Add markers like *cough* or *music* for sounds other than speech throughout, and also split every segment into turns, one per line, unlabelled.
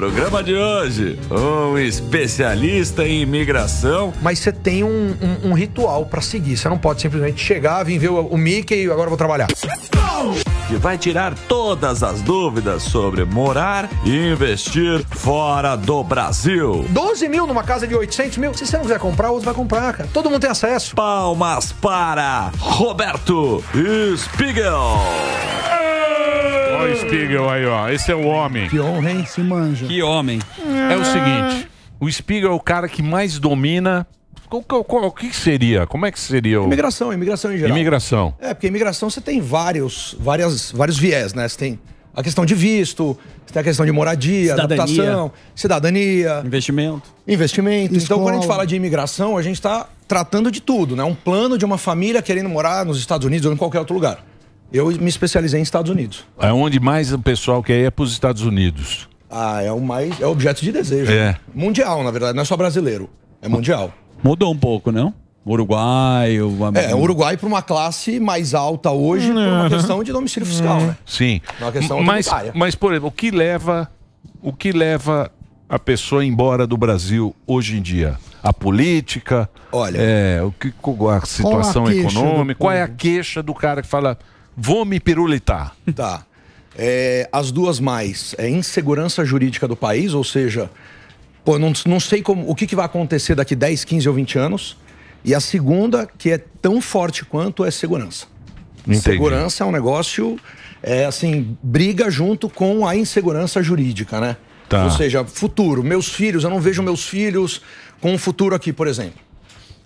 Programa de hoje, um especialista em imigração.
Mas você tem um, um, um ritual para seguir. Você não pode simplesmente chegar, vir ver o, o Mickey e agora vou trabalhar.
Que vai tirar todas as dúvidas sobre morar e investir fora do Brasil.
12 mil numa casa de 800 mil. Se você não quiser comprar, outro vai comprar, cara. Todo mundo tem acesso. Palmas
para Roberto Spiegel. Spiegel aí, ó. Esse é o homem. Que honra, hein? Se manja. Que homem. É o seguinte: o Spiegel é o cara que mais domina qual, qual, qual, o que seria? Como é que seria o... Imigração,
imigração em geral. Imigração. É, porque imigração você tem vários, várias, vários viés, né? Você tem a questão de visto, você tem a questão de moradia, cidadania. adaptação, cidadania. Investimento. Investimento. Escola. Então, quando a gente fala de imigração, a gente está tratando de tudo, né? Um plano de uma família querendo morar nos Estados Unidos ou em qualquer outro lugar. Eu me especializei em Estados Unidos.
É onde mais o pessoal quer ir é para os Estados Unidos.
Ah, é o mais. É objeto de desejo. É. Mundial, na verdade, não é só brasileiro. É mundial.
Mudou um pouco, não? Uruguai. O... É, Uruguai
para uma classe mais alta hoje, por uma uhum. questão de domicílio fiscal, né? Sim. É uma questão mas,
mas, por exemplo, o que leva. O que leva a pessoa embora do Brasil hoje em dia? A política? Olha. É, o que, a situação econômica? Qual é a
queixa do cara que fala vou me pirulitar. Tá. É, as duas mais. É insegurança jurídica do país, ou seja, pô, não, não sei como, o que, que vai acontecer daqui 10, 15 ou 20 anos. E a segunda, que é tão forte quanto, é segurança. Entendi. Segurança é um negócio, é, assim, briga junto com a insegurança jurídica, né? Tá. Ou seja, futuro, meus filhos, eu não vejo meus filhos com um futuro aqui, por exemplo.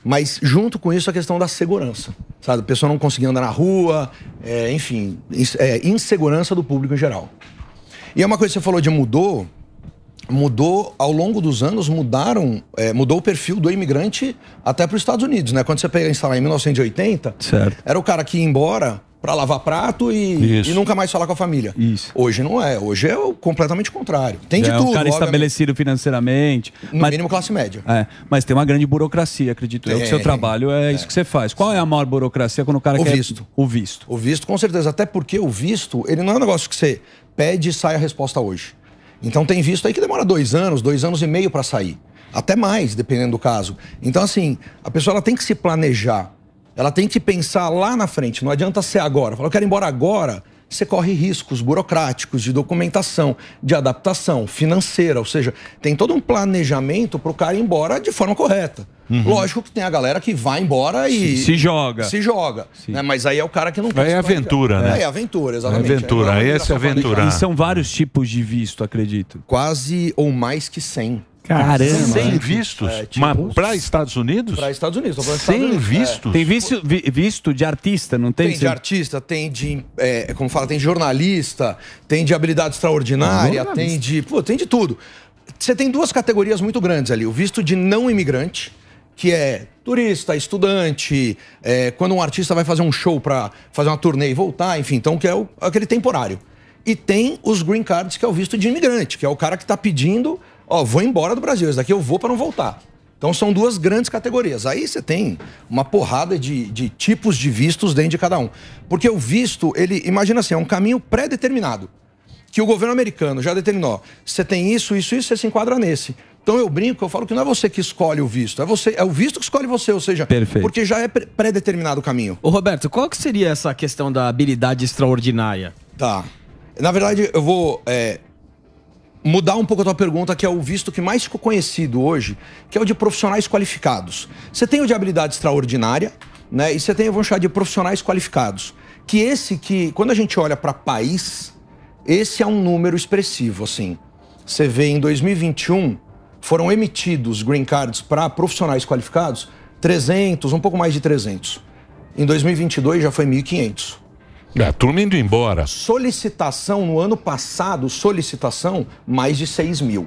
Mas junto com isso a questão da segurança, sabe? A pessoa não conseguir andar na rua, é, enfim, é, insegurança do público em geral. E é uma coisa que você falou de mudou, mudou ao longo dos anos mudaram é, mudou o perfil do imigrante até para os Estados Unidos né quando você pega instalar em 1980 certo. era o cara que ia embora para lavar prato e, e, nunca mais falar com a família. Isso. Hoje não é. Hoje é o completamente contrário. Tem de é, tudo. É um cara obviamente. estabelecido
financeiramente. No mas, mínimo classe média. É, mas tem uma grande burocracia,
acredito tem, eu, O seu trabalho é, é, isso que você faz. Qual é a maior burocracia quando o cara o quer... Visto. O visto. O visto, com certeza. Até porque o visto, ele não é um negócio que você pede e sai a resposta hoje. Então tem visto aí que demora dois anos, dois anos e meio para sair. Até mais, dependendo do caso. Então, assim, a pessoa ela tem que se planejar ela tem que pensar lá na frente, não adianta ser agora. Falar, eu quero ir embora agora. Você corre riscos burocráticos, de documentação, de adaptação financeira, ou seja, tem todo um planejamento para o cara ir embora de forma correta. Uhum. Lógico que tem a galera que vai embora e. Se, se joga. Se joga. Né? Mas aí é o cara que não quer. Aí é aventura, né? É, é aventura, exatamente. É aventura, aí é, é aventurar. E são vários tipos de visto, acredito. Quase ou mais que 100. Caramba. Sem é, tipo, vistos? É, tipo, mas para Estados Unidos? Para Estados Unidos. Sem vistos? É. Tem visto, visto de artista, não tem? Tem de artista, tem de, é, como fala, tem de jornalista, tem de habilidade extraordinária, ah, tem de, pô, tem de tudo. Você tem duas categorias muito grandes ali. O visto de não imigrante, que é turista, estudante, é, quando um artista vai fazer um show para fazer uma turnê e voltar, enfim, então que é o, aquele temporário. E tem os green cards, que é o visto de imigrante, que é o cara que está pedindo Ó, vou embora do Brasil, esse daqui eu vou para não voltar. Então são duas grandes categorias. Aí você tem uma porrada de, de tipos de vistos dentro de cada um. Porque o visto, ele, imagina assim, é um caminho pré-determinado. Que o governo americano já determinou, você tem isso, isso, isso, você se enquadra nesse. Então eu brinco, eu falo que não é você que escolhe o visto, é você, é o visto que escolhe você, ou seja, Perfeito. porque já é pré-determinado o caminho.
Ô Roberto, qual que seria essa questão da
habilidade extraordinária? Tá. Na verdade, eu vou é, mudar um pouco a tua pergunta, que é o visto que mais ficou conhecido hoje, que é o de profissionais qualificados. Você tem o de habilidade extraordinária, né? E você tem, vamos chamar de profissionais qualificados. Que esse que, quando a gente olha para país, esse é um número expressivo, assim. Você vê em 2021 foram emitidos green cards para profissionais qualificados 300, um pouco mais de 300. Em 2022 já foi 1500. É, a turma indo embora. Solicitação no ano passado, solicitação, mais de 6 mil.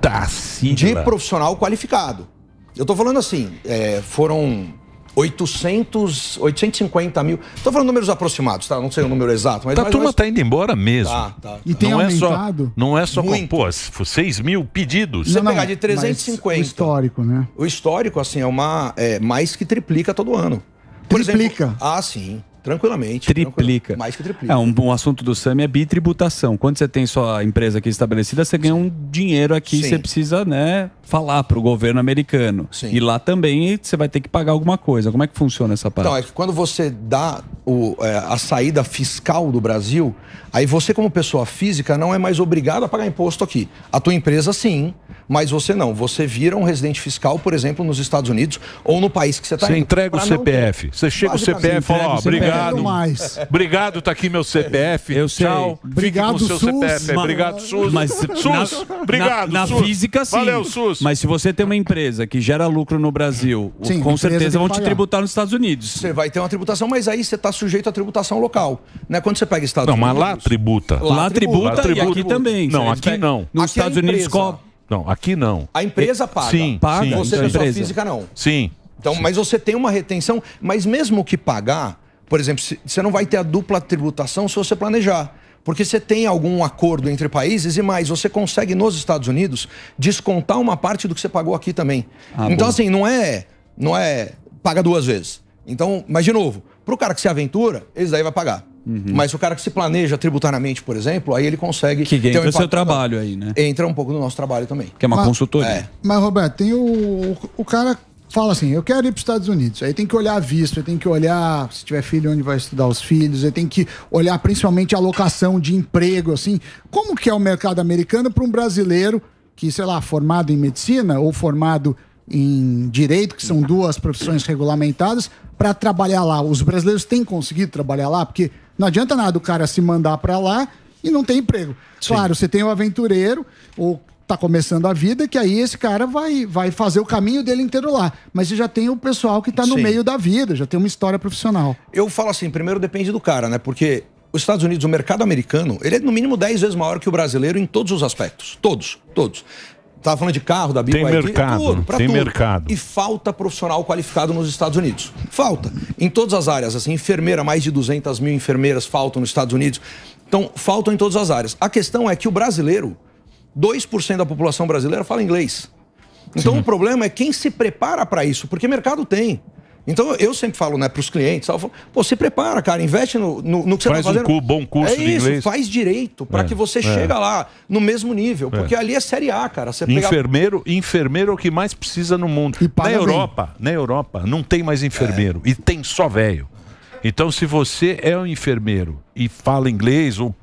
Tá, sim. De profissional qualificado. Eu tô falando assim, é, foram 800, 850 mil. Estou falando números aproximados, tá? Não sei o número exato. Mas, tá, a turma está indo
embora mesmo. Tá, tá. E tem não aumentado? É só, não é só com, pô, 6 mil pedidos. Você não, pegar de 350.
O histórico, né? O histórico, assim, é uma... É, mais que triplica todo ano. Por triplica? Exemplo, ah, sim. Tranquilamente. Triplica. Mais que triplica. É, um,
um assunto do SAMI é bitributação. Quando você tem sua empresa aqui é estabelecida, você ganha um dinheiro aqui, Sim. você precisa, né, falar para o governo americano. Sim. E lá também você vai ter que pagar alguma coisa. Como é que funciona essa então, parte? Então,
é que quando você dá o, é, a saída fiscal do Brasil, aí você, como pessoa física, não é mais obrigado a pagar imposto aqui. A tua empresa, sim, mas você não. Você vira um residente fiscal, por exemplo, nos Estados Unidos ou no país que você está Você entrega o CPF. Você chega o CPF e fala, ó, obrigado obrigado. mais.
Obrigado, tá aqui meu CPF. Eu sei. Tchau. Obrigado, seu SUS. CPF. Obrigado, SUS. Mas SUS,
na, obrigado, na, na física, sim. Valeu, SUS. Mas se você tem uma empresa que gera lucro no Brasil,
Sim, com certeza vão te tributar nos Estados Unidos. Você vai ter uma tributação, mas aí você está sujeito à tributação local. Né? Quando você pega Estados Não, mas lá tributa. Lá, tributa, tributa. e aqui também. Não, aqui não. Nos Aqui é Estados Unidos, co-
Não, aqui não. A empresa paga. Sim, Paga, sim, você, então, pessoa empresa. física, não.
Sim. Então, mas você tem uma retenção, mas mesmo que pagar, por exemplo, você não vai ter a dupla tributação se você planejar porque você tem algum acordo entre países e mais, você consegue nos Estados Unidos descontar uma parte do que você pagou aqui também. Ah, então, assim, não é, não é paga duas vezes. Então, mas de novo, para o cara que se aventura, eles daí vai pagar. Uhum. Mas o cara que se planeja tributariamente, por exemplo, aí ele consegue. Que entra um o seu trabalho aí, né? Entra um pouco no nosso trabalho também. Que é uma mas, consultoria. É.
Mas, Roberto, tem o, o cara fala assim, eu quero ir para os Estados Unidos. Aí tem que olhar visto, tem que olhar se tiver filho onde vai estudar os filhos, aí tem que olhar principalmente a locação de emprego, assim. Como que é o mercado americano para um brasileiro que, sei lá, formado em medicina ou formado em direito, que são duas profissões regulamentadas, para trabalhar lá. Os brasileiros têm conseguido trabalhar lá, porque não adianta nada o cara se mandar para lá e não tem emprego. Claro, você tem o aventureiro, ou tá começando a vida, que aí esse cara vai, vai fazer o caminho dele inteiro lá. Mas você já tem o pessoal que está no Sim. meio da vida, já tem uma história profissional.
Eu falo assim, primeiro depende do cara, né? Porque os Estados Unidos, o mercado americano, ele é no mínimo 10 vezes maior que o brasileiro em todos os aspectos. Todos, todos. Tava falando de carro, da BYD, tem é mercado, tudo, pra tem tudo. mercado. E falta profissional qualificado nos Estados Unidos. Falta. Em todas as áreas, assim, enfermeira, mais de 200 mil enfermeiras faltam nos Estados Unidos. Então, faltam em todas as áreas. A questão é que o brasileiro, 2% da população brasileira fala inglês. Então Sim. o problema é quem se prepara para isso, porque mercado tem. Então eu sempre falo né, para os clientes, falo, pô, se prepara, cara, investe no, no, no que você faz tá fazendo. Faz um bom curso é de isso, inglês. Faz direito para é, que você é. chega lá no mesmo nível, é. porque é. ali é série A, cara. Você pega...
Enfermeiro, enfermeiro é o que mais precisa no mundo. na Europa, bem. na Europa não tem mais enfermeiro é. e tem só velho. Então se você é um enfermeiro e fala inglês ou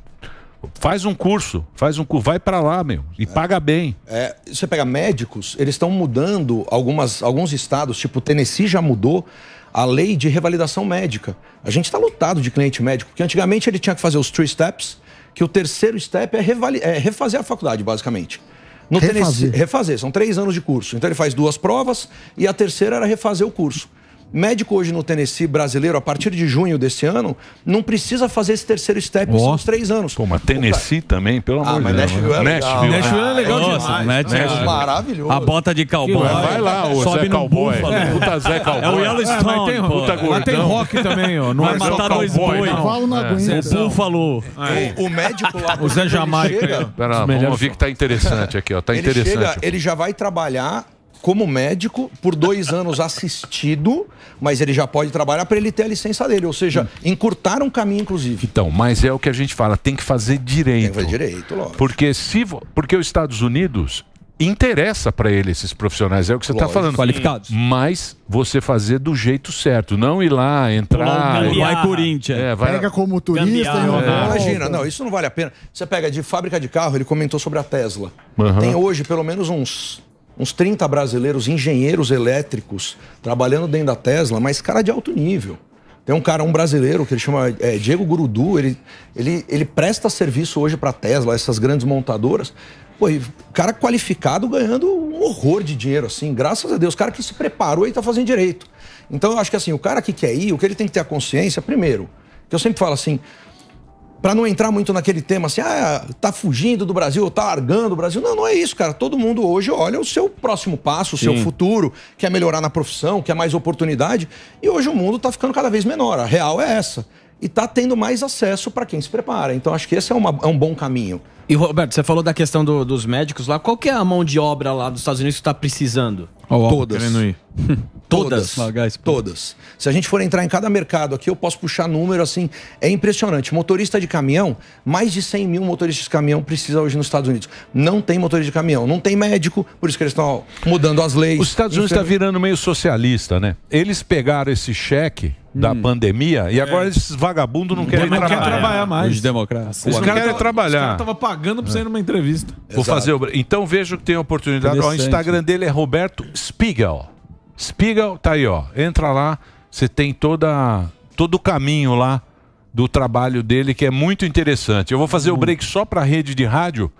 Faz um curso, faz um curso, vai para lá, meu, e é.
paga bem. É, você pega médicos, eles estão mudando algumas, alguns estados, tipo Tennessee já mudou a lei de revalidação médica. A gente está lutado de cliente médico, porque antigamente ele tinha que fazer os three steps, que o terceiro step é, é refazer a faculdade, basicamente. No refazer. Tennessee, refazer, são três anos de curso. Então ele faz duas provas e a terceira era refazer o curso. Médico hoje no Tennessee brasileiro, a partir de junho desse ano, não precisa fazer esse terceiro step oh. nos três anos. Pô,
mas Tennessee Opa. também, pelo ah, amor de Deus. Nashville é né? legal. Né? É Nashville, é legal
demais. Né? Nashville. É maravilhoso. A bota de cowboy. Vai lá, o Sobe Zé Cowboy. É. Puta Zé é, Cowboy. É o Yellowstone. É, tem, puta gordão. tem rock também, ó. Não vai é matar dois boi. O
búfalo.
Então, o o médico lá. O Zé Jamaica.
Pera, vamos ouvir que tá interessante aqui, ó. Tá interessante.
Ele já vai trabalhar como médico por dois anos assistido, mas ele já pode trabalhar para ele ter a licença dele. Ou seja, hum. encurtar um caminho, inclusive. Então,
mas é o que a gente fala, tem que fazer direito. Tem que fazer direito, lógico. Porque, se, porque os Estados Unidos interessa para ele esses profissionais, é o que você está falando. Qualificados. Hum. Mas você fazer do jeito certo, não ir lá, entrar. Não, vai Corinthians. É,
vai... Pega
como
turista. É. Imagina, não, isso não vale a pena. Você pega de fábrica de carro, ele comentou sobre a Tesla. Uhum. Tem hoje pelo menos uns uns 30 brasileiros engenheiros elétricos trabalhando dentro da Tesla, mas cara de alto nível. Tem um cara, um brasileiro, que ele chama é, Diego Gurudu, ele, ele, ele presta serviço hoje para Tesla, essas grandes montadoras. Pô, cara qualificado ganhando um horror de dinheiro, assim, graças a Deus. Cara que se preparou e está fazendo direito. Então eu acho que assim, o cara que quer ir, o que ele tem que ter a consciência, primeiro, que eu sempre falo assim, para não entrar muito naquele tema assim, ah, tá fugindo do Brasil, tá largando o Brasil. Não, não é isso, cara. Todo mundo hoje olha o seu próximo passo, o seu futuro, quer melhorar na profissão, quer mais oportunidade. E hoje o mundo tá ficando cada vez menor. A real é essa e está tendo mais acesso para quem se prepara. Então, acho que esse é, uma, é um bom caminho.
E, Roberto, você falou da questão do, dos médicos lá. Qual que é a mão de obra lá dos Estados Unidos que está precisando? Oh, *laughs*
todas. todas. Todas. Todas. Se a gente for entrar em cada mercado aqui, eu posso puxar número assim. É impressionante. Motorista de caminhão, mais de 100 mil motoristas de caminhão precisa hoje nos Estados Unidos. Não tem motorista de caminhão, não tem médico, por isso que eles estão mudando as leis. Os Estados Unidos está
virando meio socialista, né? Eles pegaram esse cheque da hum. pandemia e agora é. esses vagabundos não, não querem trabalhar. Quer trabalhar mais. Os democratas. Os caras querem trabalhar. Os caras estavam pagando para sair numa entrevista. Vou fazer o... Então vejo que tem oportunidade. o Instagram dele é Roberto Spiegel. Spiegel, tá aí, ó. Entra lá, você tem toda, todo o caminho lá do trabalho dele que é muito interessante. Eu vou fazer hum. o break só para rede de rádio.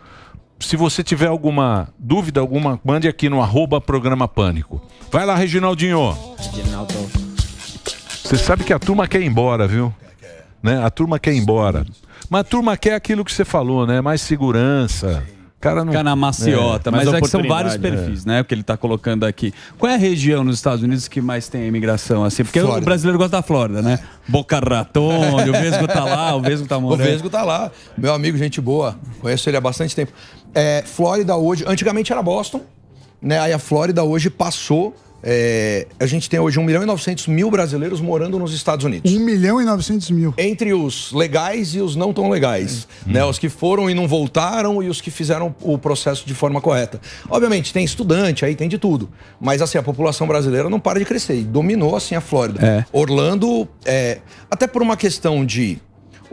Se você tiver alguma dúvida, alguma, mande aqui no arroba programa Pânico. Vai lá, Reginaldinho.
Reginaldo.
Você sabe que a turma quer ir embora, viu? Né? A turma quer ir embora. Mas a turma quer aquilo que você falou, né? Mais segurança. Cara não... Fica na maciota, é, mas é que são vários né? perfis,
é. né? O que ele está colocando aqui. Qual é a região nos Estados Unidos que mais tem imigração assim? Porque Flórida. o brasileiro gosta da Flórida, né? Boca Raton, o Vesgo tá lá, o Vesgo tá morando. O Vesgo tá
lá. Meu amigo, gente boa. Conheço ele há bastante tempo. É, Flórida hoje, antigamente era Boston, né? Aí a Flórida hoje passou é, a gente tem hoje 1 milhão e 900 mil brasileiros morando nos Estados Unidos. 1 milhão e 900 mil. Entre os legais e os não tão legais. Hum. Né? Os que foram e não voltaram e os que fizeram o processo de forma correta. Obviamente, tem estudante aí, tem de tudo. Mas assim, a população brasileira não para de crescer. E dominou assim a Flórida. É. Orlando, é, até por uma questão de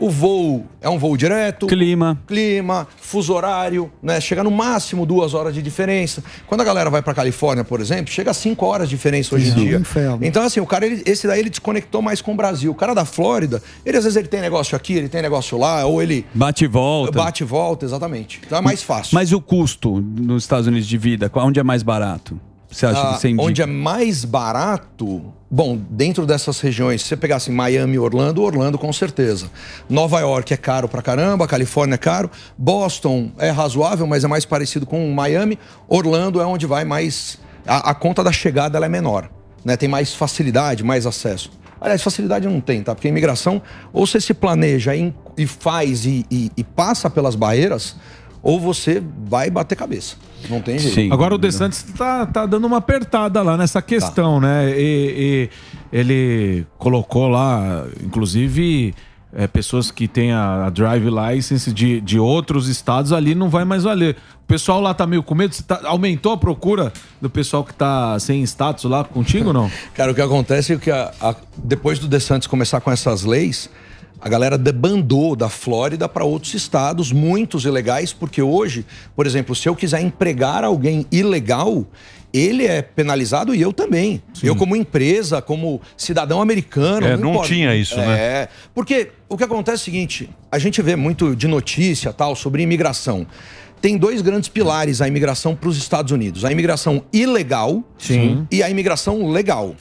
o voo é um voo direto. Clima. Clima, fuso horário, né? Chega no máximo duas horas de diferença. Quando a galera vai para Califórnia, por exemplo, chega a cinco horas de diferença hoje em dia. Inferno. Então, assim, o cara, ele, esse daí, ele desconectou mais com o Brasil. O cara da Flórida, ele às vezes ele tem negócio aqui, ele tem negócio lá, ou ele. Bate e volta. Bate e volta, exatamente. Então é mais fácil.
Mas o custo
nos Estados Unidos de vida, onde é mais barato? Você acha que ah, você indica? Onde é mais barato, bom, dentro dessas regiões, se você pegasse assim, Miami, Orlando, Orlando com certeza. Nova York é caro pra caramba, Califórnia é caro, Boston é razoável, mas é mais parecido com Miami. Orlando é onde vai mais. A, a conta da chegada é menor. Né? Tem mais facilidade, mais acesso. Aliás, facilidade não tem, tá? Porque a imigração, ou você se planeja e, e faz e, e, e passa pelas barreiras, ou você vai bater cabeça. Não tem jeito. Sim. Agora o De
Santos tá, tá dando uma apertada lá nessa tá. questão, tá. né? E, e, ele colocou lá, inclusive. É, pessoas que têm a, a, drive license de, de outros estados ali não vai mais valer. O pessoal lá
tá meio com medo? Tá, aumentou a procura do pessoal que tá sem status lá contigo ou não? *laughs* Cara, o que acontece é que a, a, depois do DeSantis começar com essas leis, a galera debandou da Flórida para outros estados, muitos ilegais, porque hoje, por exemplo, se eu quiser empregar alguém ilegal, ele é penalizado e eu também. Sim. Eu, como empresa, como cidadão americano. É, não, não tinha isso, é, né? É. Porque o que acontece é o seguinte: a gente vê muito de notícia tal sobre imigração tem dois grandes pilares a imigração para os Estados Unidos: a imigração ilegal Sim. e a imigração legal.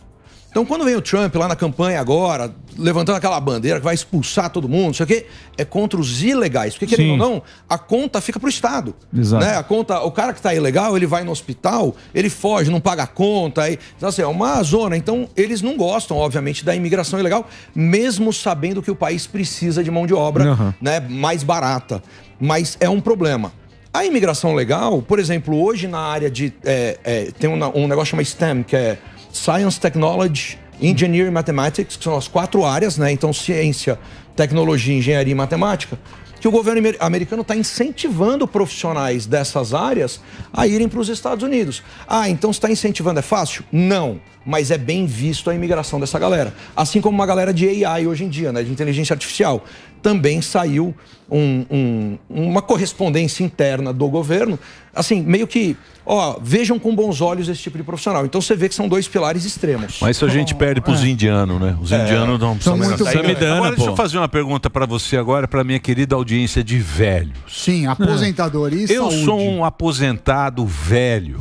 Então, quando vem o Trump lá na campanha agora, levantando aquela bandeira que vai expulsar todo mundo, isso aqui é contra os ilegais. Porque, querendo ou não, a conta fica para o Estado. Exato. Né? A conta, o cara que está ilegal, ele vai no hospital, ele foge, não paga a conta. Aí, então, assim, é uma zona. Então, eles não gostam, obviamente, da imigração ilegal, mesmo sabendo que o país precisa de mão de obra uhum. né, mais barata. Mas é um problema. A imigração legal, por exemplo, hoje na área de. É, é, tem um, um negócio chamado STEM, que é Science, Technology, Engineering e Mathematics, que são as quatro áreas, né? Então, ciência, tecnologia, engenharia e matemática, que o governo americano está incentivando profissionais dessas áreas a irem para os Estados Unidos. Ah, então está incentivando é fácil? Não mas é bem visto a imigração dessa galera. Assim como uma galera de AI hoje em dia, né, de inteligência artificial. Também saiu um, um, uma correspondência interna do governo, assim, meio que, ó, vejam com bons olhos esse tipo de profissional. Então você vê que são dois pilares extremos.
Mas isso a gente perde para os é. indianos, né? Os é. indianos não precisam mais. Samidana, agora, pô. deixa eu fazer uma pergunta para você agora, para minha querida audiência de velhos.
Sim, aposentadoria e Eu sou um
aposentado velho.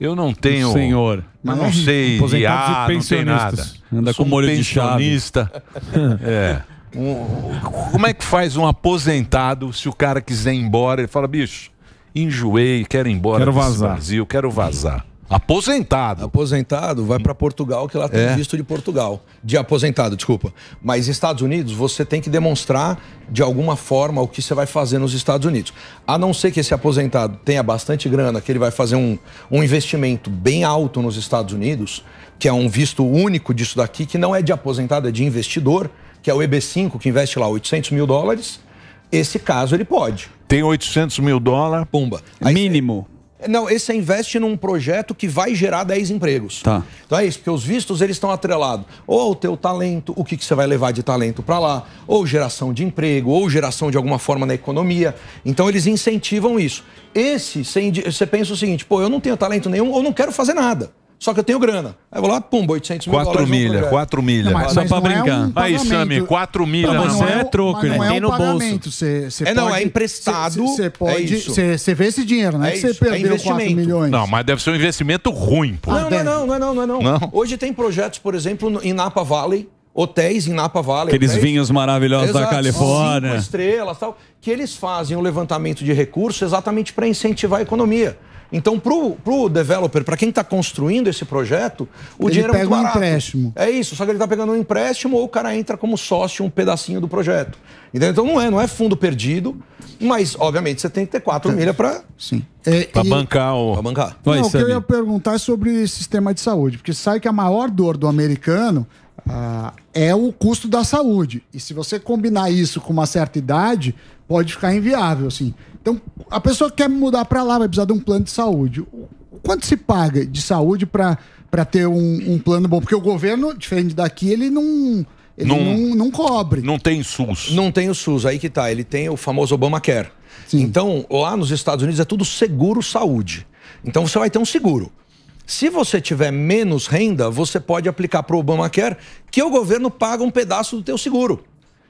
Eu não tenho. Senhor mas né? não, sei de A, ah, não nada. Anda com um molho pensionista. *laughs* é. Um, como é que faz um aposentado se o cara quiser ir embora? Ele fala, bicho, enjoei, quero ir
embora quero vazar. Brasil, quero vazar. Aposentado. Aposentado, vai para Portugal, que lá tem é. visto de Portugal. De aposentado, desculpa. Mas Estados Unidos, você tem que demonstrar de alguma forma o que você vai fazer nos Estados Unidos. A não ser que esse aposentado tenha bastante grana, que ele vai fazer um, um investimento bem alto nos Estados Unidos, que é um visto único disso daqui, que não é de aposentado, é de investidor, que é o EB5, que investe lá 800 mil dólares. Esse caso ele pode. Tem 800 mil dólares. Pumba. Aí, Mínimo. É... Não, esse é investe num projeto que vai gerar 10 empregos. Tá. Então é isso, porque os vistos eles estão atrelados ou o teu talento, o que, que você vai levar de talento para lá, ou geração de emprego, ou geração de alguma forma na economia. Então eles incentivam isso. Esse, você pensa o seguinte, pô, eu não tenho talento nenhum ou não quero fazer nada. Só que eu tenho grana. Aí eu vou lá, pum, 800 mil quatro Milha, 4 é. milha, 4 é milha.
Só pra brincar. É um aí, Sami, 4 milha. Pra você é, troco, né? Não
no bolso.
é, não, é pode, é emprestado. Você pode. Você vê esse dinheiro, né? É você perdeu é 4 milhões.
Não, mas deve ser um investimento ruim, pô. Não, não, não,
não, não, não, não. Hoje tem projetos, por exemplo, em Napa Valley hotéis em Napa Valley. Aqueles hotéis. vinhos maravilhosos Exato, da Califórnia. Cinco estrelas tal, que eles fazem o levantamento de recursos exatamente para incentivar a economia. Então, para o developer, para quem está construindo esse projeto, o ele dinheiro é pega é muito barato. um empréstimo. É isso, só que ele está pegando um empréstimo ou o cara entra como sócio um pedacinho do projeto. Entendeu? Então, não é, não é fundo perdido, mas, obviamente, você tem que ter 4 tá. milha para... Sim.
É, para e...
bancar o... Para bancar.
Não, Vai, o que eu ia
perguntar é sobre sistema de saúde, porque sai que a maior dor do americano ah, é o custo da saúde. E se você combinar isso com uma certa idade, pode ficar inviável, assim. Então, a pessoa quer mudar para lá vai precisar de um plano de saúde. Quanto se paga de saúde para ter um, um plano bom? Porque o governo, diferente daqui, ele não. Ele não, não, não, cobre.
Não tem SUS. Não tem o SUS, aí que tá. Ele tem o famoso Obamacare. Sim. Então, lá nos Estados Unidos é tudo seguro saúde. Então você vai ter um seguro. Se você tiver menos renda, você pode aplicar para o Obamacare, que o governo paga um pedaço do teu seguro.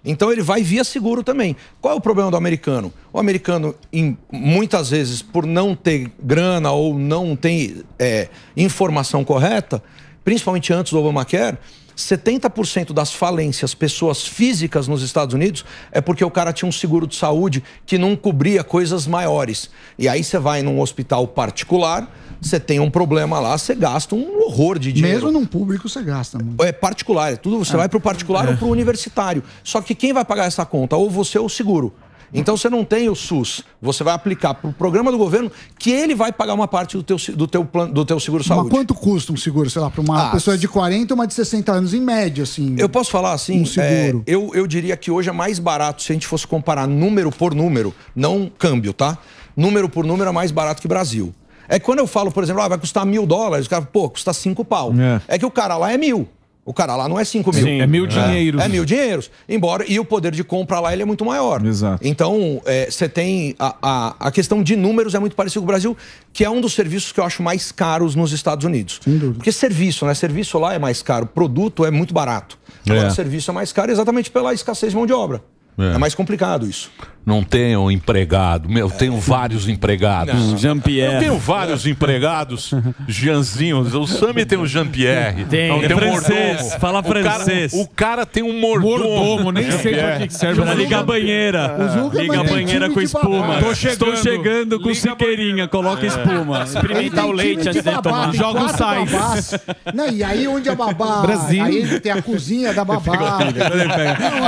Então ele vai via seguro também. Qual é o problema do americano? O americano, em, muitas vezes, por não ter grana ou não ter é, informação correta, principalmente antes do Obamacare, 70% das falências pessoas físicas nos Estados Unidos é porque o cara tinha um seguro de saúde que não cobria coisas maiores. E aí você vai num hospital particular, você tem um problema lá, você gasta um horror de dinheiro.
Mesmo num público você gasta muito.
É particular, é tudo, você é. vai para o particular é. ou para o universitário. Só que quem vai pagar essa conta? Ou você ou o seguro. Então você não tem o SUS, você vai aplicar para o programa do governo que ele vai pagar uma parte do teu, do teu, plano, do teu seguro saúde. Mas
quanto custa um seguro, sei lá, para uma ah, pessoa de 40 ou uma de 60 anos, em média, assim? Eu
posso falar assim, um seguro. É, eu, eu diria que hoje é mais barato se a gente fosse comparar número por número, não câmbio, tá? Número por número é mais barato que Brasil. É que quando eu falo, por exemplo, ah, vai custar mil dólares, o cara, pô, custa cinco pau. É. é que o cara lá é mil. O cara lá não é 5 mil. Sim, é mil é. dinheiros. É. é mil dinheiros. Embora, e o poder de compra lá ele é muito maior. Exato. Então, é, você é, tem. A, a, a, questão de números é muito parecida com o Brasil, que é um dos serviços que eu acho mais caros nos Estados Unidos. Sem dúvida. Porque serviço, né? Serviço lá é mais caro, produto é muito barato. É. Agora, é. serviço é mais caro exatamente pela escassez de mão de obra. É. é, mais complicado isso.
Não tenho empregado. Meu, é. tenho vários empregados. Jean-Pierre. Eu tenho vários empregados. Jeanzinhos. O Sami tem o Jean-Pierre. Tem, não, é tem um mordomo. Fala o francês. Cara, o cara, tem um mordomo. Mordomo, nem sei pra que serve. Pra ligar a banheira.
É. É Liga a banheira com espuma. Tô chegando. Estou chegando
com siqueirinha. Coloca
espuma. Experimentar o leite antes de tomar. Joga o sais.
Não, e aí onde a babá? Brasil. Aí tem a cozinha da *laughs* babá.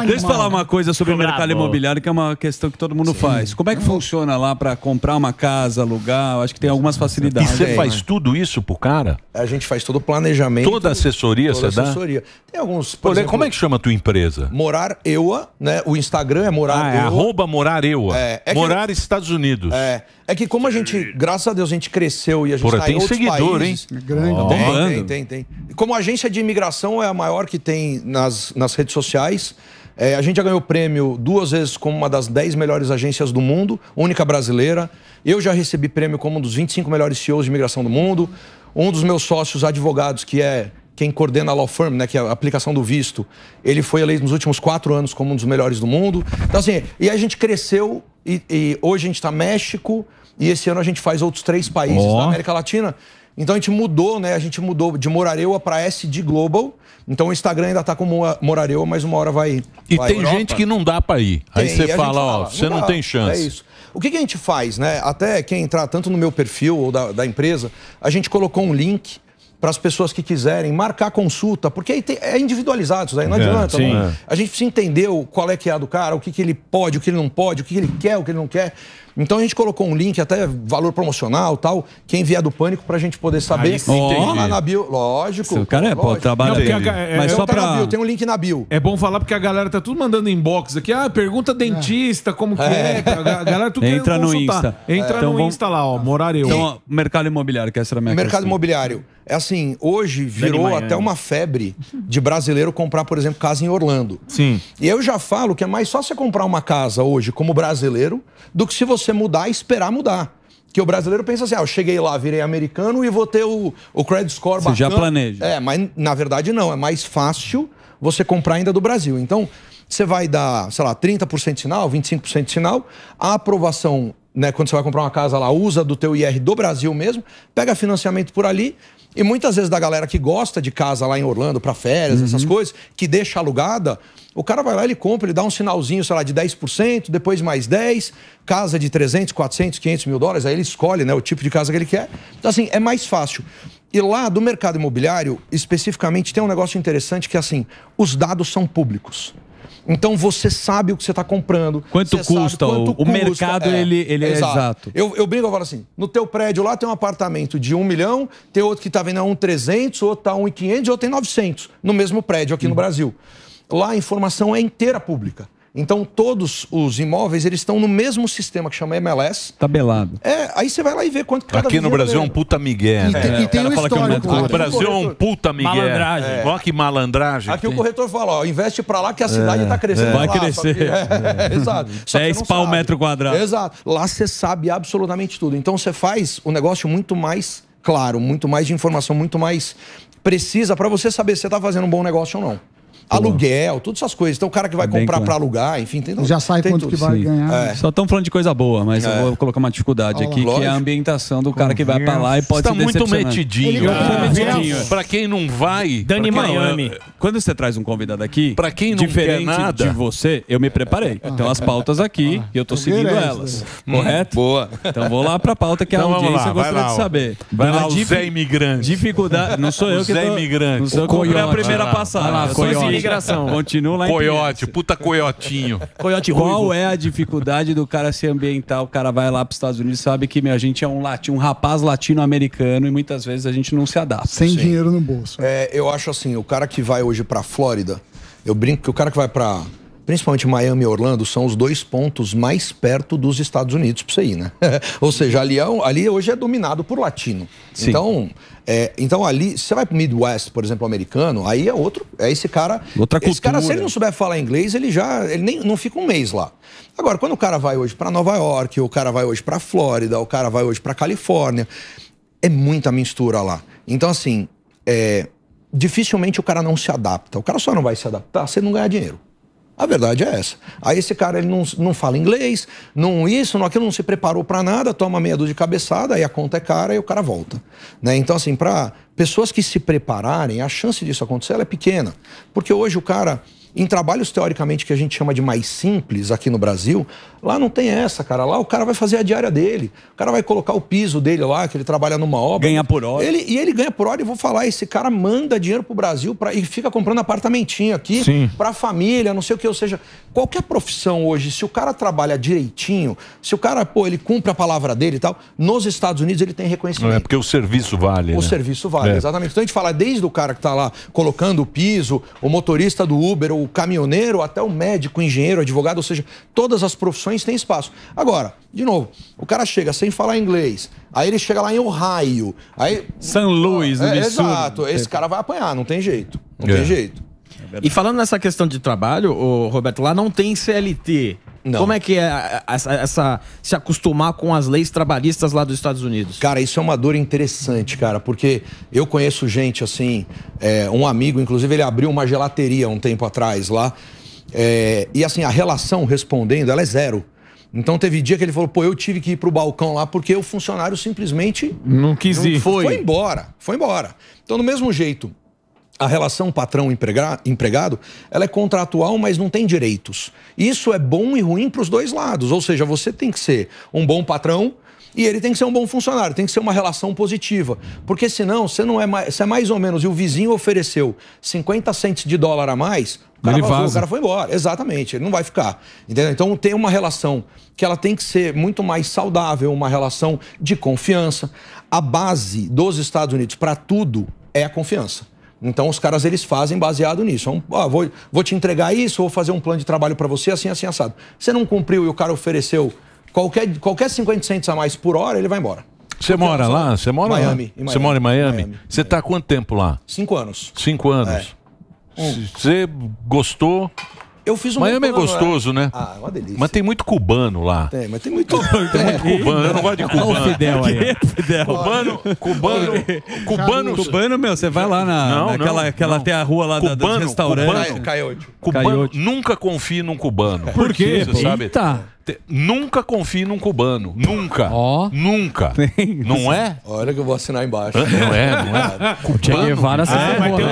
Deixa eu falar
uma coisa sobre mercado imobiliário, que é uma questão que todo mundo Sim. faz. Como é que funciona lá para comprar uma casa, alugar? Acho que tem
algumas facilidades. E você faz né?
tudo isso pro cara?
A gente faz todo o planejamento. Toda assessoria toda você assessoria. dá? Tem alguns. Por Olha, é- exemplo, como é que
chama a tua empresa?
Morar Eua, né? O Instagram é Morar ah, é Eua. Arroba Morar
Eua. É, é morar que... Estados Unidos.
É. É que como a gente, graças a Deus, a gente cresceu e a gente Porra, tá tem em outros seguidor, países, hein? grande. Oh. Tem, tem, tem, tem. Como a agência de imigração é a maior que tem nas, nas redes sociais, é, a gente já ganhou prêmio duas vezes como uma das 10 melhores agências do mundo, única brasileira. Eu já recebi prêmio como um dos 25 melhores CEOs de imigração do mundo. Um dos meus sócios, advogados, que é quem coordena a Law Firm, né, que é a aplicação do visto, ele foi eleito nos últimos quatro anos como um dos melhores do mundo. Então, assim, e a gente cresceu e, e hoje a gente está México e esse ano a gente faz outros três países oh. da América Latina. Então a gente mudou, né? A gente mudou de Morareua para SD Global. Então o Instagram ainda tá como Morareua, mas uma hora vai. E vai tem Europa. gente que não
dá para ir. Aí você fala, ó, você não, não tem chance. É isso.
O que, que, a gente faz, né? Até quem entrar tanto no meu perfil ou da, da empresa, a gente colocou um link para as pessoas que quiserem marcar consulta, porque aí tem, é individualizado isso daí, não é, adianta. Não. Né? A gente precisa entender qual é que é a do cara, o que, que ele pode, o que ele não pode, o que, que ele quer, o que ele não quer. Então a gente colocou um link, até valor promocional tal. Quem vier do pânico pra gente poder saber. Aí oh, lá na bio. Lógico. O cara é, pô, trabalha. Não, a, é, mas é só tá pra... bio, tem um link na bio. É bom falar porque a galera tá tudo mandando inbox aqui. Ah, pergunta dentista, como que é. é. A galera tudo Entra no Insta. Entra é. então, no vamos... Insta lá, ó. Morar eu. Então, mercado imobiliário, que é essa era a minha Mercado questão. imobiliário. É assim, hoje virou até uma febre de brasileiro comprar, por exemplo, casa em Orlando. Sim. E eu já falo que é mais só você comprar uma casa hoje como brasileiro do que se você você mudar e esperar mudar. Que o brasileiro pensa assim: ah, eu cheguei lá, virei americano e vou ter o, o credit score bacana. Você já planeja. É, mas na verdade não. É mais fácil você comprar ainda do Brasil. Então, você vai dar, sei lá, 30% de sinal, 25% de sinal. A aprovação né, quando você vai comprar uma casa lá, usa do teu IR do Brasil mesmo, pega financiamento por ali. E muitas vezes da galera que gosta de casa lá em Orlando para férias, uhum. essas coisas, que deixa alugada, o cara vai lá, ele compra, ele dá um sinalzinho, sei lá, de 10%, depois mais 10%, casa de 300, 400, 500 mil dólares, aí ele escolhe né, o tipo de casa que ele quer. Então, assim, é mais fácil. E lá do mercado imobiliário, especificamente, tem um negócio interessante que, assim, os dados são públicos. Então você sabe o que você está comprando. Quanto custa? Quanto o, custa. mercado é, ele, ele é, é exato. Eu, eu brinco agora assim: no teu prédio lá tem um apartamento de 1 milhão, tem outro que está vendo a 1,300, outro está 1,500, outro tem 900 no mesmo prédio aqui hum. no Brasil. Lá a informação é inteira pública. Então todos os imóveis eles estão no mesmo sistema que chama MLS. Tabelado. É, aí você vai lá e vê quanto cada Aqui no Brasil é um
puta migué. E, né? e, e é, tem o é histórico. O, o Brasil é um puta migué. Malandragem. É. Olha que malandragem. Aqui tem. o
corretor fala, ó, investe para lá que a é. cidade está crescendo. Vai lá, crescer. Que, é, é, *laughs* exato. 10 pau metro quadrado. Exato. Lá você sabe absolutamente tudo. Então você faz o negócio muito mais claro, muito mais de informação, muito mais precisa para você saber se você está fazendo um bom negócio ou não aluguel, todas essas coisas. Então o cara que vai comprar claro. para alugar, enfim, tem Já sai tem quanto tudo. que vai Sim. ganhar. É.
Só estão falando de coisa boa, mas eu é. vou colocar uma dificuldade Olá, aqui, lógico. que é a ambientação do cara que vai para lá e pode tá ser muito metidinho. Ah,
para quem não vai, Dani Miami.
Não, quando você traz um convidado aqui, para quem não diferente nada, de você, eu me preparei. Ah. Então as pautas aqui, ah. eu tô seguindo elas. Né? Hum, correto? Boa. Então vou lá para a pauta que a então, audiência gostaria de saber. Vai então, lá, o Zé Imigrante. Dificuldade, não sou eu que tô. Zé Imigrante. Não sou eu que a primeira passada. Assim, Coyote migração. Continua lá coiote, em
Coiote, puta coiotinho. Coiote, qual
é a dificuldade do cara se ambientar? O cara vai lá para os Estados Unidos sabe que meu, a gente é um, latino, um rapaz
latino-americano e muitas vezes a gente não se adapta. Sem assim.
dinheiro no bolso.
É, eu acho assim, o cara que vai hoje para Flórida, eu brinco que o cara que vai para principalmente Miami e Orlando, são os dois pontos mais perto dos Estados Unidos para você ir, né? *laughs* Ou seja, ali, é, ali, hoje é dominado por latino. Sim. Então, é, então ali, você vai para o Midwest, por exemplo, americano, aí é outro, é esse cara. Outra cultura. Esse cara, se ele não souber falar inglês, ele já, ele nem, não fica um mês lá. Agora, quando o cara vai hoje para Nova York, o cara vai hoje para Flórida, o cara vai hoje para Califórnia, é muita mistura lá. Então, assim, é, dificilmente o cara não se adapta. O cara só não vai se adaptar se ele não ganhar dinheiro. A verdade é essa. Aí esse cara ele não, não fala inglês, não isso, não aquilo, não se preparou para nada, toma meia dúzia de cabeçada, aí a conta é cara e o cara volta. Né? Então, assim, para pessoas que se prepararem, a chance disso acontecer é pequena. Porque hoje o cara em trabalhos teoricamente que a gente chama de mais simples aqui no Brasil, lá não tem essa, cara. Lá o cara vai fazer a diária dele, o cara vai colocar o piso dele lá, que ele trabalha numa obra. Ganha por hora. Ele, e ele ganha por hora, e vou falar, esse cara manda dinheiro pro Brasil pra, e fica comprando apartamentinho aqui Sim. pra família, não sei o que. Ou seja, qualquer profissão hoje, se o cara trabalha direitinho, se o cara, pô, ele cumpre a palavra dele e tal, nos Estados Unidos ele tem reconhecimento.
Não é porque o serviço vale. O né? serviço vale, é. exatamente.
Então a gente fala desde o cara que tá lá colocando o piso, o motorista do Uber, o o caminhoneiro, até o médico, engenheiro, advogado, ou seja, todas as profissões têm espaço. Agora, de novo, o cara chega sem falar inglês, aí ele chega lá em Ohio, aí... São Luís, é, é, Exato, esse cara vai apanhar, não tem jeito, não é. tem
jeito verdade. E falando nessa questão de trabalho, o Roberto, lá não tem CLT. Não.
Como é que é essa, essa, se acostumar com as leis trabalhistas lá dos Estados Unidos? Cara, isso é uma dor interessante, cara, porque eu conheço gente assim, é, um amigo, inclusive, ele abriu uma gelateria um tempo atrás lá. É, e assim, a relação respondendo, ela é zero. Então teve dia que ele falou, pô, eu tive que ir pro balcão lá porque o funcionário simplesmente não quis ir. Não foi. foi embora, foi embora. Então, do mesmo jeito, a relação patrão-empregado, ela é contratual, mas não tem direitos. Isso é bom e ruim para os dois lados. Ou seja, você tem que ser um bom patrão e ele tem que ser um bom funcionário, tem que ser uma relação positiva. Porque senão, você não é mais, você é mais ou menos, e o vizinho ofereceu 50 centes de dólar a mais, o cara, vazou, o cara foi embora. Exatamente, ele não vai ficar. Entendeu? Então tem uma relação que ela tem que ser muito mais saudável, uma relação de confiança. A base dos Estados Unidos para tudo é a confiança. Então os caras eles fazem baseado nisso. Um, então, ah, vou, vou te entregar isso, vou fazer um plano de trabalho para você, assim, assim, assado. Você não cumpriu e o cara ofereceu qualquer, qualquer 50 centos a mais por hora, ele vai embora. Você mora
lá? Você mora Miami, lá? Miami. Você mora em Miami? Você está há quanto tempo lá? Cinco anos. Cinco anos. É. Você é. gostou? Eu fiz um Miami é gostoso, lá. né? Ah, é uma delícia. Mas tem muito cubano lá. Tem, mas tem muito,
*laughs* tem muito cubano. Eu não gosto de *laughs* cubano. Olha o Fidel aí. Fidel. Cubano,
cubano, cubano. Cubano, meu, você vai lá na, não, naquela não, aquela não. até a rua lá cubano, da, dos restaurantes. Cubano, Cubano, nunca confie num cubano. Por quê? Você sabe? Eita. Te... Nunca confie num cubano. Nunca. Oh. Nunca. *laughs* Não é?
Olha que eu vou assinar embaixo. Não é, não é. *laughs* cubano? Guevara você é, tem ter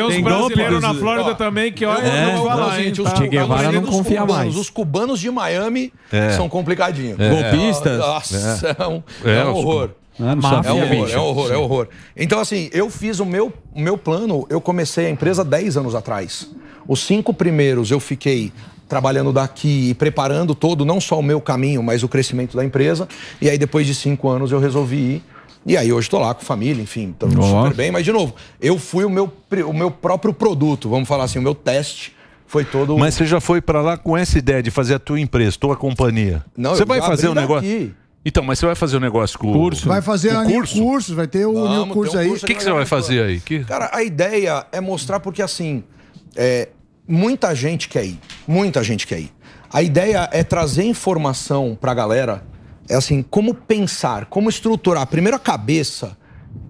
é uns, uns brasileiros na Flórida ó, também que, olha, é, eu gente, os tá? Guevara não confia cubanos, mais. Os cubanos de Miami é. são complicadinhos. É. Golpistas. Nossa, é, um, é um horror. é, horror, é horror, é horror. Então, assim, eu fiz o meu, meu plano, eu comecei a empresa 10 anos atrás. Os cinco primeiros eu fiquei trabalhando daqui e preparando todo, não só o meu caminho, mas o crescimento da empresa. E aí, depois de cinco anos, eu resolvi ir. E aí hoje estou lá com família, enfim, estamos super bem. Mas, de novo, eu fui o meu, o meu próprio produto, vamos falar assim, o meu teste. Foi todo. Mas você
já foi para lá com essa ideia de fazer a tua empresa, tua companhia? Não, você vai fazer um negócio. Daqui. Então, mas você vai fazer um negócio com curso? Vai fazer
um curso? vai ter o Vamos, curso, um curso aí. O que, que,
que você vai fazer aí?
Que... Cara, a ideia é mostrar porque assim, é, muita gente quer ir. Muita gente quer ir. A ideia é trazer informação para a galera, é assim, como pensar, como estruturar, primeiro a cabeça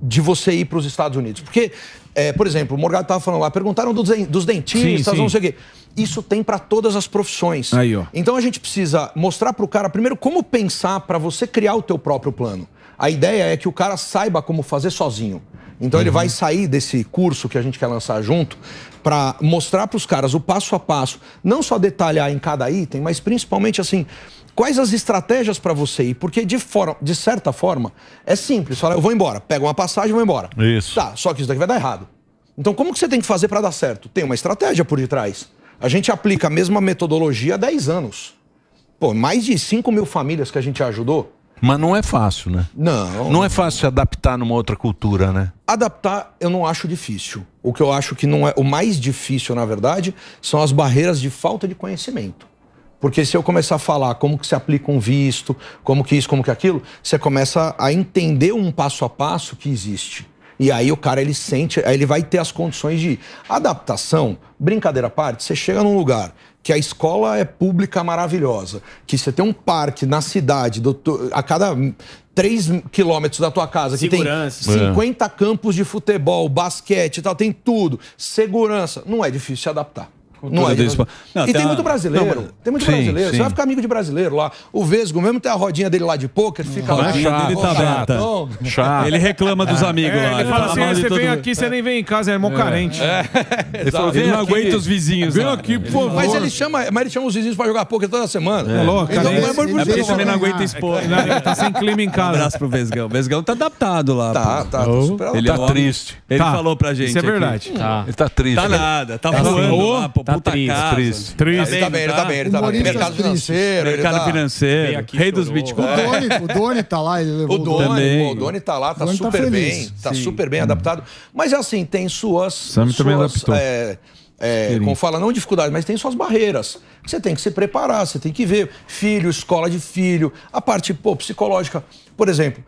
de você ir para os Estados Unidos. Porque, é, por exemplo, o Morgado estava falando lá, perguntaram dos, dos dentistas, sim, sim. não sei o quê. Isso tem para todas as profissões. Aí, ó. então a gente precisa mostrar para o cara, primeiro, como pensar para você criar o teu próprio plano. A ideia é que o cara saiba como fazer sozinho. Então uhum. ele vai sair desse curso que a gente quer lançar junto para mostrar para os caras o passo a passo, não só detalhar em cada item, mas principalmente assim, quais as estratégias para você ir? Porque de, forma, de certa forma é simples, fala, eu vou embora, pega uma passagem e vou embora. Isso. Tá, só que isso daqui vai dar errado. Então como que você tem que fazer para dar certo? Tem uma estratégia por detrás. A gente aplica a mesma metodologia há 10 anos. Pô, mais de 5 mil famílias que a gente ajudou
mas não é fácil, né?
Não. Não é
fácil se adaptar numa outra cultura, né?
Adaptar eu não acho difícil. O que eu acho que não é o mais difícil, na verdade, são as barreiras de falta de conhecimento. Porque se eu começar a falar como que se aplica um visto, como que isso, como que aquilo, você começa a entender um passo a passo que existe. E aí o cara ele sente, aí ele vai ter as condições de ir. adaptação, brincadeira à parte, você chega num lugar que a escola é pública maravilhosa, que você tem um parque na cidade, doutor, a cada 3 quilômetros da tua casa, Segurança. que tem 50 é. campos de futebol, basquete e tal, tem tudo. Segurança. Não é difícil se adaptar. Não, é, desse... não, e tem, muito brasileiro. Não, tem muito sim, brasileiro. Sim. Você vai ficar amigo de brasileiro lá. O Vesgo mesmo tem a rodinha dele lá de poker, é tá fica lá. Chato, tá
chata. *laughs* Ele reclama dos é. amigos é, lá. Ele, ele fala tá assim: ah, você vem aqui, mundo. você nem
vem em casa, é irmão é. carente. Ele ele não aguenta os vizinhos. Vem aqui, pô. Mas ele chama, mas ele chama os vizinhos pra jogar poker toda semana. É louco, então, é, é, também não aguenta expor. Né?
Tá sem clima em casa. abraço pro Vesgão. O Vesgão tá adaptado lá. Tá, tá. tá ele tá triste. Ele falou pra gente. Isso é verdade. Ele tá triste. Tá nada, tá voando da puta triste, casa. Triste. triste. Ele tá bem, ele tá bem. Ele tá, tá? bem. Tá Mercado financeiro. Mercado tá... financeiro. Aqui, rei dos bitcoins. O Doni,
o Doni tá lá. Ele levou o Doni, também. o Doni
tá lá, tá Doni tá super tá bem. Tá super
bem adaptado. Mas é assim, tem suas... Sam também adaptou. É, é, como fala, não dificuldade, mas tem suas barreiras. Você tem que se preparar, você tem que ver. Filho, escola de filho, a parte pô, psicológica. Por exemplo,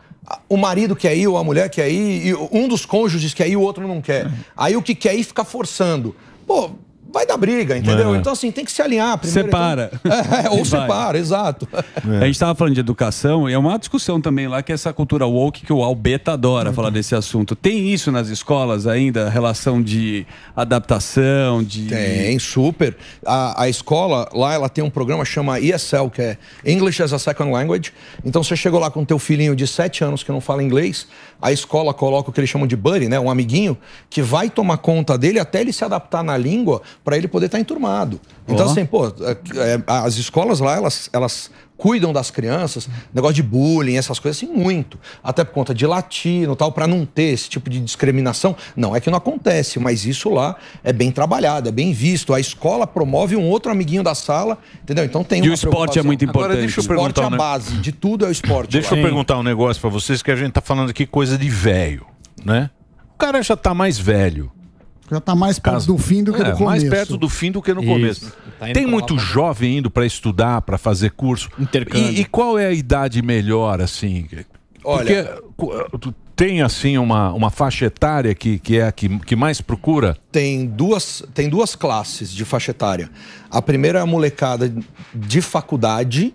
o marido quer ir, ou a mulher quer ir, um dos cônjuges quer ir, o outro não quer. É. Aí o que quer ir fica forçando. Pô, vai dar briga, entendeu? Então, assim, tem que se alinhar primeiro. Separa. *laughs* É, é, ou separa, exato. É.
A gente estava falando de educação, e é uma discussão também lá que essa cultura woke, que o Albeta adora uhum. falar desse assunto. Tem isso nas escolas ainda, relação de
adaptação, de. Tem, super. A, a escola, lá ela tem um programa chama ESL, que é English as a Second Language. Então você chegou lá com teu filhinho de 7 anos que não fala inglês, a escola coloca o que eles chamam de buddy, né? Um amiguinho, que vai tomar conta dele até ele se adaptar na língua para ele poder estar tá enturmado. Então, assim, pô, é, é, as escolas lá, elas, elas cuidam das crianças, negócio de bullying, essas coisas assim, muito. Até por conta de latino tal, para não ter esse tipo de discriminação. Não é que não acontece, mas isso lá é bem trabalhado, é bem visto. A escola promove um outro amiguinho da sala, entendeu? Então tem E o esporte é muito importante. Agora, deixa eu o esporte é a base de tudo é o esporte. Deixa lá. eu perguntar
um negócio para vocês, que a gente tá falando aqui coisa de velho, né? O cara já tá mais velho. Já está mais perto Caso. do fim do que é, do começo. Mais perto do fim do que no Isso. começo. Tá Tem muito jovem indo para estudar, para fazer curso. Intercâmbio. E, e, qual é a idade melhor, assim? Olha, Porque
tem assim uma, uma faixa etária que, que é a que, que mais procura? Tem duas, tem duas classes de faixa etária. A primeira é a molecada de faculdade,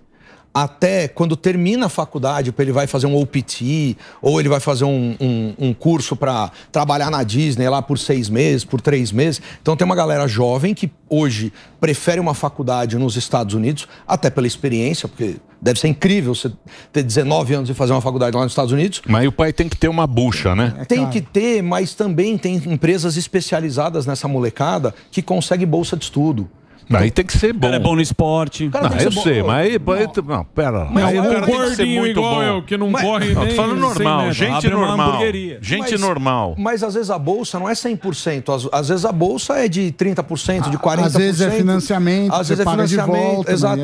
até quando termina a faculdade, ele vai fazer um OPT, ou ele vai fazer um, um, um curso para trabalhar na Disney lá por seis meses, por três meses. Então tem uma galera jovem que hoje prefere uma faculdade nos Estados Unidos, até pela experiência, porque deve ser incrível você ter 19 anos e fazer uma faculdade lá nos Estados Unidos.
Mas o pai tem que ter uma bucha, né? É,
tem que ter, mas também tem empresas especializadas nessa molecada que consegue bolsa de estudo. Não, aí tem que ser bom. O é bom no esporte. não, eu bom. sei,
mas. Não, não pera lá. Mas aí o cara tem que ser muito igual bom. Eu, que não
mas, corre não, nem. falando normal, gente Abre normal. Gente mas, normal. Mas às vezes a bolsa não é 100%. Às, às vezes a bolsa é de 30%, de 40%. Ah, às vezes é financiamento, às vezes é financiamento. Volta, né? é exato.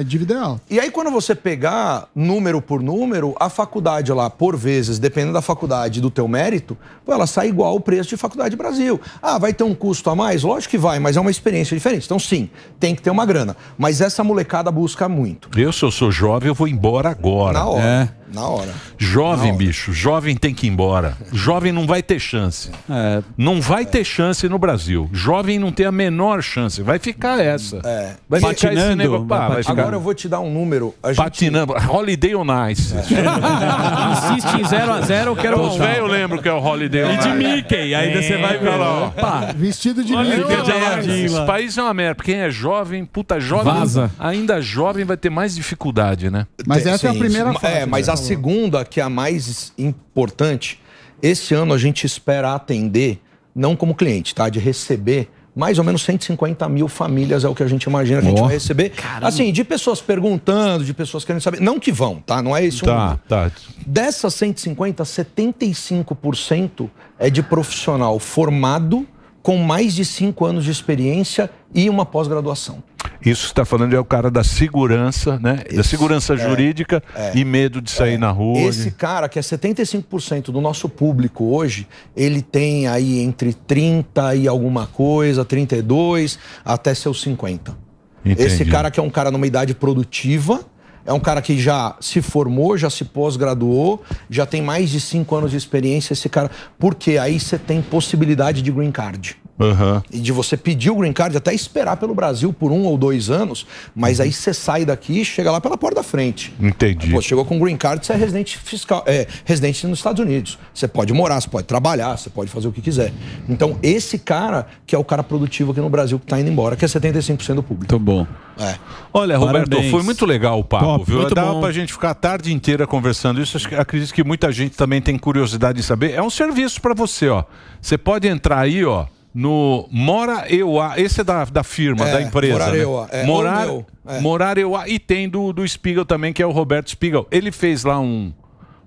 é E aí quando você pegar número por número, a faculdade lá, por vezes, dependendo da faculdade do teu mérito, ela sai igual o preço de faculdade Brasil. Ah, vai ter um custo a mais? Lógico que vai, mas é uma experiência diferente. Então, sim, tem que ter uma grana. Mas essa molecada busca muito.
Eu, se eu sou jovem, eu vou embora agora. Na hora. É. Na hora. Jovem, Na hora. bicho, jovem tem que ir embora. Jovem não vai ter chance. É. Não vai é. ter chance no Brasil. Jovem não tem a menor chance. Vai ficar essa. É. Vai ficar esse negócio. Pá, vai ah, Agora eu
vou te dar um número.
A gente... Patinando. Holiday on Ice.
É. *laughs* Insiste em 0x0, zero, zero eu quero...
Os velhos lembram que é o Holiday on Ice. E de Mickey, ainda você é, vai ver. Opa,
vestido de Mickey.
É, esse país é uma merda. Quem é jovem jovem, puta jovem, Vaza. ainda jovem vai ter mais dificuldade, né? Mas essa sim, é a primeira fase. É, mas né? a
segunda, que é a mais importante, esse ano a gente espera atender, não como cliente, tá? De receber mais ou menos 150 mil famílias é o que a gente imagina que oh. a gente vai receber. Caramba. Assim, de pessoas perguntando, de pessoas querendo saber. Não que vão, tá? Não é isso. Tá, um... tá. Dessas 150, 75% é de profissional formado com mais de cinco anos de experiência e uma pós-graduação.
Isso está falando é o cara da segurança, né? da segurança é, jurídica é, e medo de sair é, na rua. Esse né?
cara, que é 75% do nosso público hoje, ele tem aí entre 30 e alguma coisa, 32 até seus 50.
Entendi. Esse cara
que é um cara numa idade produtiva, é um cara que já se formou, já se pós-graduou, já tem mais de cinco anos de experiência. Esse cara, porque aí você tem possibilidade de green card. Uhum. E de você pedir o green card, até esperar pelo Brasil por um ou dois anos, mas aí você sai daqui e chega lá pela porta da frente. Entendi. você pô, chegou com o green card, você é residente fiscal, é, residente nos Estados Unidos. Você pode morar, você pode trabalhar, você pode fazer o que quiser. Então, esse cara que é o cara produtivo aqui no Brasil que está indo embora, que é 75% do público. Muito bom.
É. Olha, Roberto, Parabéns. foi muito legal o papo, Top, viu? Muito bom. pra gente ficar a tarde inteira conversando isso. Acredito que muita gente também tem curiosidade de saber. É um serviço para você, ó. Você pode entrar aí, ó no Mora Euá. Esse é da, da firma, é, da empresa. Morar né? É, Morar, meu, é. Morar E tem do, do Spiegel também, que é o Roberto Spiegel. Ele fez lá um.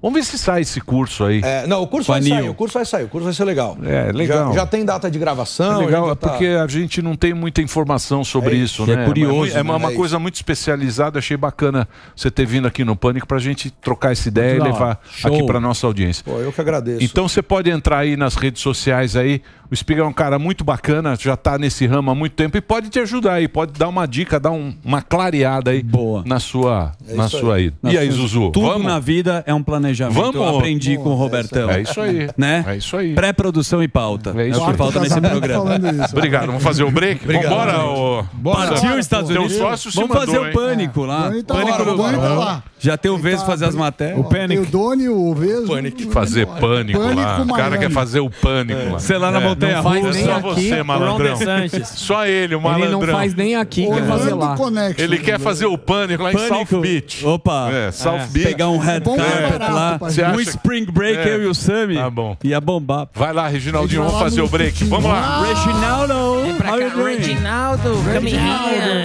Vamos ver se sai esse curso aí. É, não, o curso Panil. vai sair, o
curso vai sair, o curso vai ser legal. É, legal. Já, já tem data de gravação. É legal, a tá... porque a
gente não tem muita informação sobre é isso, isso, é né? É curioso. É, uma, né? uma é coisa muito especializada, achei bacana você ter vindo aqui no Pânico para a gente trocar essa ideia não, e levar show. aqui para nossa audiência.
Pô, eu que agradeço.
Então você pode entrar aí nas redes sociais aí, o Espiga é um cara muito bacana, já está nesse ramo há muito tempo e pode te ajudar aí, pode dar uma dica, dar um, uma clareada aí Boa. na sua, é na sua aí. e aí, Zuzu? Tudo vamos? na vida é um planejamento. Vamos? Eu aprendi Boa, com o é
Robertão. É isso aí. né? É isso aí. Pré-produção e pauta. É, é isso é que falta tá nesse programa. *laughs* Obrigado. Vamos fazer um break? Obrigado, Vambora, ô. Bora. Partiu Estados Unidos. Vamos mandou, fazer o pânico hein? lá. Tá pânico lá, Tá lá. Já tem o Veso fazer as matérias. O
pânico. o Doni, o Veso.
Fazer pânico lá. O cara quer fazer o pânico é. lá. Sei lá na terra não *laughs* faz nem aqui, você, malandrão. Só ele, o malandrão. Ele não faz
nem aqui, quer fazer lá. Connection, ele quer né? fazer o pânico lá pânico. em South
Beach. Opa. É, é. South é. Beach. Pegar um red carpet é. lá. Um spring break, é. eu e o Sammy. Tá bom. Ia bombar. Vai lá, Reginaldinho, vamos fazer o break. Vamos lá.
Reginaldo. Reginaldo. Reginaldo.